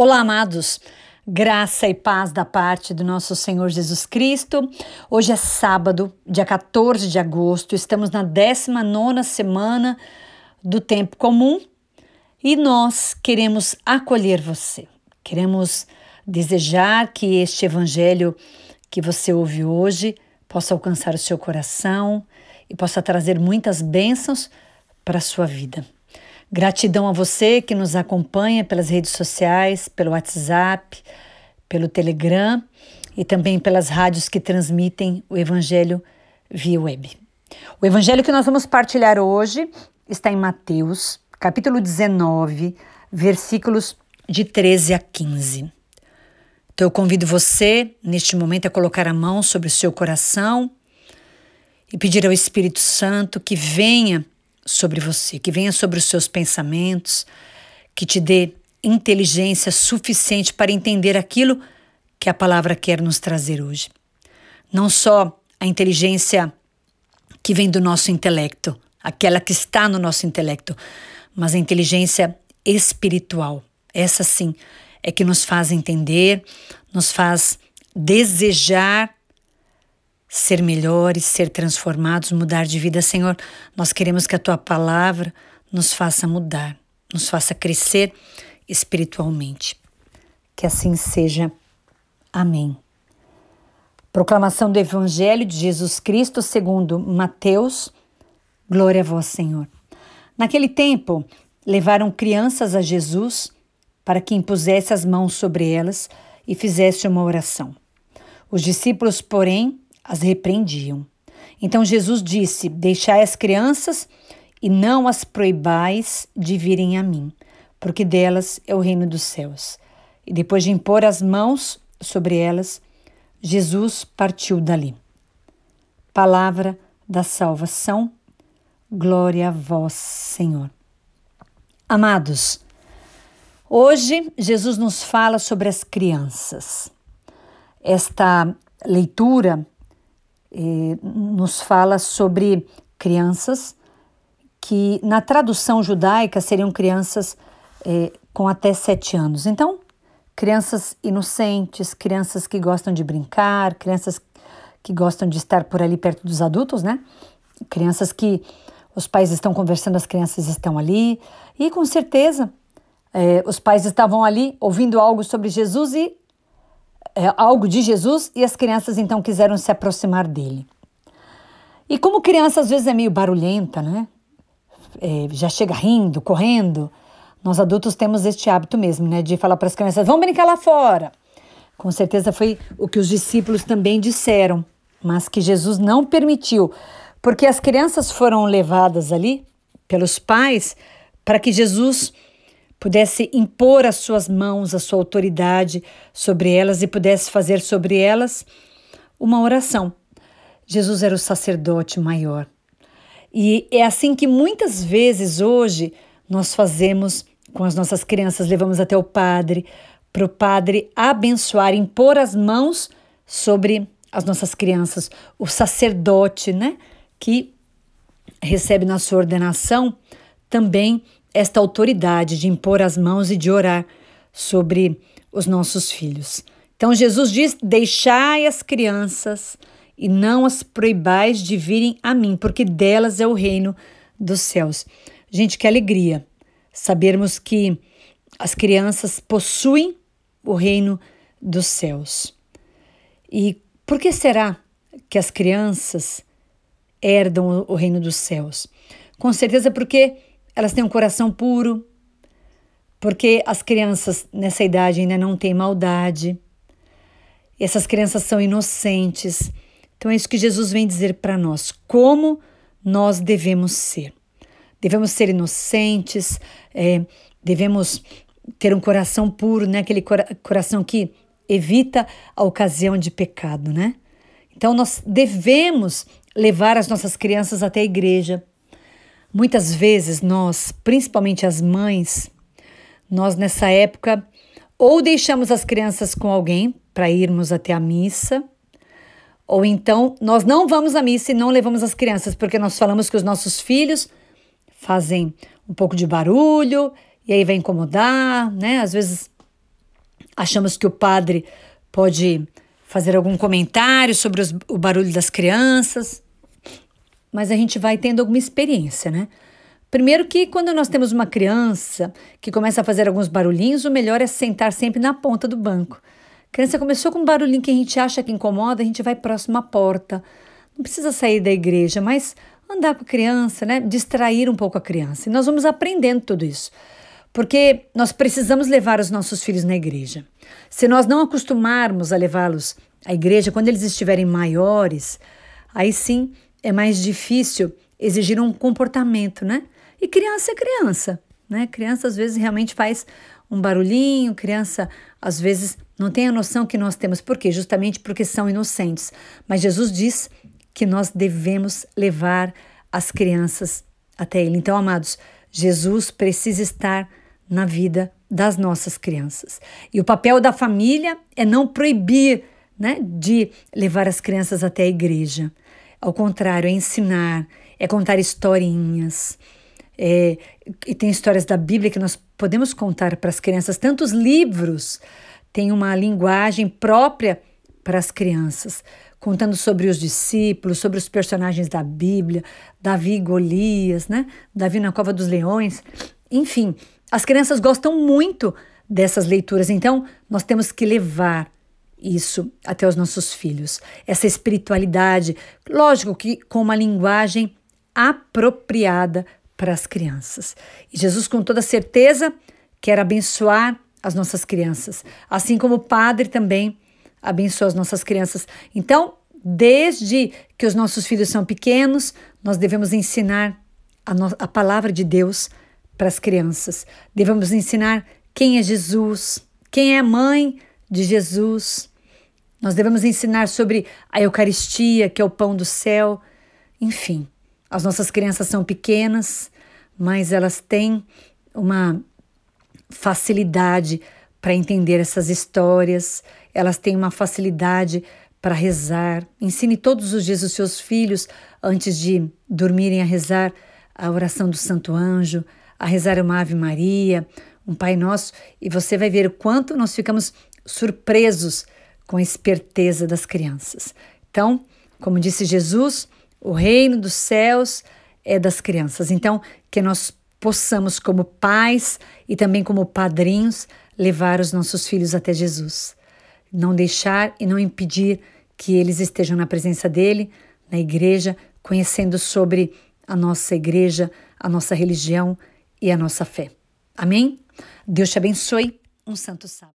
Olá, amados. Graça e paz da parte do nosso Senhor Jesus Cristo. Hoje é sábado, dia 14 de agosto. Estamos na 19 semana do tempo comum e nós queremos acolher você. Queremos desejar que este evangelho que você ouve hoje possa alcançar o seu coração e possa trazer muitas bênçãos para a sua vida. Gratidão a você que nos acompanha pelas redes sociais, pelo WhatsApp, pelo Telegram e também pelas rádios que transmitem o Evangelho via web. O Evangelho que nós vamos partilhar hoje está em Mateus, capítulo 19, versículos de 13 a 15. Então eu convido você, neste momento, a colocar a mão sobre o seu coração e pedir ao Espírito Santo que venha sobre você, que venha sobre os seus pensamentos, que te dê inteligência suficiente para entender aquilo que a palavra quer nos trazer hoje. Não só a inteligência que vem do nosso intelecto, aquela que está no nosso intelecto, mas a inteligência espiritual. Essa sim é que nos faz entender, nos faz desejar ser melhores, ser transformados, mudar de vida. Senhor, nós queremos que a tua palavra nos faça mudar, nos faça crescer espiritualmente. Que assim seja. Amém. Proclamação do Evangelho de Jesus Cristo segundo Mateus. Glória a vós, Senhor. Naquele tempo, levaram crianças a Jesus para que impusesse as mãos sobre elas e fizesse uma oração. Os discípulos, porém, as repreendiam. Então Jesus disse: Deixai as crianças e não as proibais de virem a mim, porque delas é o reino dos céus. E depois de impor as mãos sobre elas, Jesus partiu dali. Palavra da salvação, glória a vós, Senhor. Amados, hoje Jesus nos fala sobre as crianças. Esta leitura nos fala sobre crianças que, na tradução judaica, seriam crianças eh, com até sete anos. Então, crianças inocentes, crianças que gostam de brincar, crianças que gostam de estar por ali perto dos adultos, né? Crianças que os pais estão conversando, as crianças estão ali, e com certeza eh, os pais estavam ali ouvindo algo sobre Jesus e é, algo de Jesus e as crianças então quiseram se aproximar dele. E como criança às vezes é meio barulhenta, né? É, já chega rindo, correndo. Nós adultos temos este hábito mesmo, né? De falar para as crianças: vão brincar lá fora. Com certeza foi o que os discípulos também disseram, mas que Jesus não permitiu, porque as crianças foram levadas ali pelos pais para que Jesus pudesse impor as suas mãos, a sua autoridade sobre elas e pudesse fazer sobre elas uma oração. Jesus era o sacerdote maior. E é assim que muitas vezes hoje nós fazemos com as nossas crianças, levamos até o padre, para o padre abençoar, impor as mãos sobre as nossas crianças, o sacerdote, né, que recebe na sua ordenação também esta autoridade de impor as mãos e de orar sobre os nossos filhos. Então Jesus diz: Deixai as crianças e não as proibais de virem a mim, porque delas é o reino dos céus. Gente, que alegria sabermos que as crianças possuem o reino dos céus. E por que será que as crianças herdam o reino dos céus? Com certeza porque elas têm um coração puro, porque as crianças nessa idade ainda não têm maldade. E essas crianças são inocentes. Então é isso que Jesus vem dizer para nós: como nós devemos ser. Devemos ser inocentes, é, devemos ter um coração puro, né? aquele coração que evita a ocasião de pecado. Né? Então nós devemos levar as nossas crianças até a igreja Muitas vezes nós, principalmente as mães, nós nessa época ou deixamos as crianças com alguém para irmos até a missa, ou então nós não vamos à missa e não levamos as crianças, porque nós falamos que os nossos filhos fazem um pouco de barulho e aí vai incomodar, né? Às vezes achamos que o padre pode fazer algum comentário sobre os, o barulho das crianças mas a gente vai tendo alguma experiência, né? Primeiro que quando nós temos uma criança que começa a fazer alguns barulhinhos, o melhor é sentar sempre na ponta do banco. A criança começou com um barulhinho que a gente acha que incomoda, a gente vai próximo à porta. Não precisa sair da igreja, mas andar com a criança, né? Distrair um pouco a criança. E nós vamos aprendendo tudo isso. Porque nós precisamos levar os nossos filhos na igreja. Se nós não acostumarmos a levá-los à igreja quando eles estiverem maiores, aí sim é mais difícil exigir um comportamento, né? E criança é criança, né? Criança às vezes realmente faz um barulhinho, criança às vezes não tem a noção que nós temos. Por quê? Justamente porque são inocentes. Mas Jesus diz que nós devemos levar as crianças até Ele. Então, amados, Jesus precisa estar na vida das nossas crianças. E o papel da família é não proibir né, de levar as crianças até a igreja, ao contrário, é ensinar, é contar historinhas. É, e tem histórias da Bíblia que nós podemos contar para as crianças. Tantos livros têm uma linguagem própria para as crianças, contando sobre os discípulos, sobre os personagens da Bíblia, Davi e Golias, né? Davi na Cova dos Leões. Enfim, as crianças gostam muito dessas leituras, então nós temos que levar isso até os nossos filhos. Essa espiritualidade, lógico que com uma linguagem apropriada para as crianças. E Jesus, com toda certeza, quer abençoar as nossas crianças, assim como o Padre também abençoa as nossas crianças. Então, desde que os nossos filhos são pequenos, nós devemos ensinar a, no, a palavra de Deus para as crianças. Devemos ensinar quem é Jesus, quem é a mãe de Jesus. Nós devemos ensinar sobre a Eucaristia, que é o pão do céu. Enfim, as nossas crianças são pequenas, mas elas têm uma facilidade para entender essas histórias, elas têm uma facilidade para rezar. Ensine todos os dias os seus filhos, antes de dormirem, a rezar a oração do Santo Anjo, a rezar uma Ave Maria, um Pai Nosso, e você vai ver o quanto nós ficamos surpresos com a esperteza das crianças. Então, como disse Jesus, o reino dos céus é das crianças. Então, que nós possamos, como pais e também como padrinhos, levar os nossos filhos até Jesus. Não deixar e não impedir que eles estejam na presença dele, na igreja, conhecendo sobre a nossa igreja, a nossa religião e a nossa fé. Amém? Deus te abençoe. Um santo sábado.